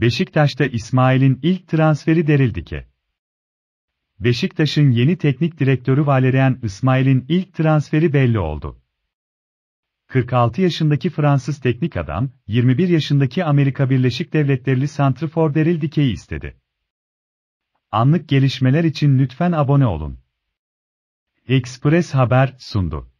Beşiktaş'ta İsmail'in ilk transferi derildi ki. Beşiktaş'ın yeni teknik direktörü Valerian İsmail'in ilk transferi belli oldu. 46 yaşındaki Fransız teknik adam, 21 yaşındaki Amerika Birleşik Devletleri'li Santrifor Deril Dike'yi istedi. Anlık gelişmeler için lütfen abone olun. Express Haber sundu.